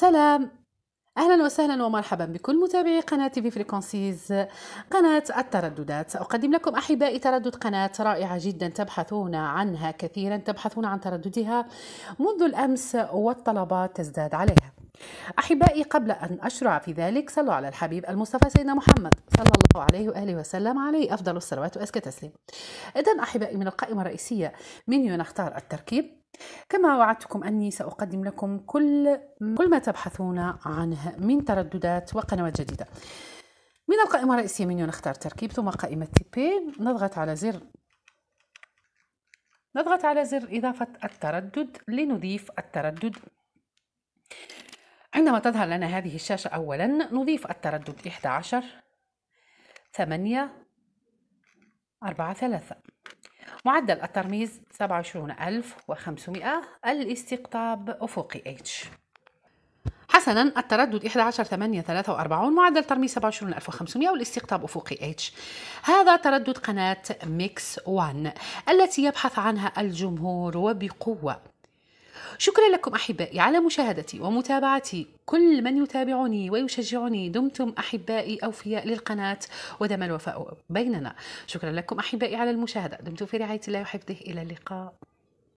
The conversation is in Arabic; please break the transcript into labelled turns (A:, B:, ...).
A: سلام اهلا وسهلا ومرحبا بكل متابعي قناه في فريكونسيز قناه الترددات اقدم لكم احبائي تردد قناه رائعه جدا تبحثون عنها كثيرا تبحثون عن ترددها منذ الامس والطلبات تزداد عليها أحبائي قبل أن أشرع في ذلك صلوا على الحبيب المصطفى سيدنا محمد صلى الله عليه وآله وسلم عليه أفضل الصلوات وأزكى تسليم إذا أحبائي من القائمة الرئيسية من نختار التركيب كما وعدتكم أني سأقدم لكم كل كل ما تبحثون عنه من ترددات وقنوات جديدة من القائمة الرئيسية منيو نختار تركيب ثم قائمة تي بي نضغط على زر نضغط على زر إضافة التردد لنضيف التردد عندما تظهر لنا هذه الشاشة أولا نضيف التردد 11 8 4 3 معدل الترميز 27500 الاستقطاب أفقي H حسنا التردد 11 8 43 معدل ترميز 27500 والاستقطاب افقي H هذا تردد قناه ميكس 1 التي يبحث عنها الجمهور وبقوه شكرا لكم أحبائي على مشاهدتي ومتابعتي كل من يتابعني ويشجعني دمتم أحبائي أوفياء للقناة ودم الوفاء بيننا شكرا لكم أحبائي على المشاهدة دمتم في رعاية الله وحفظه إلى اللقاء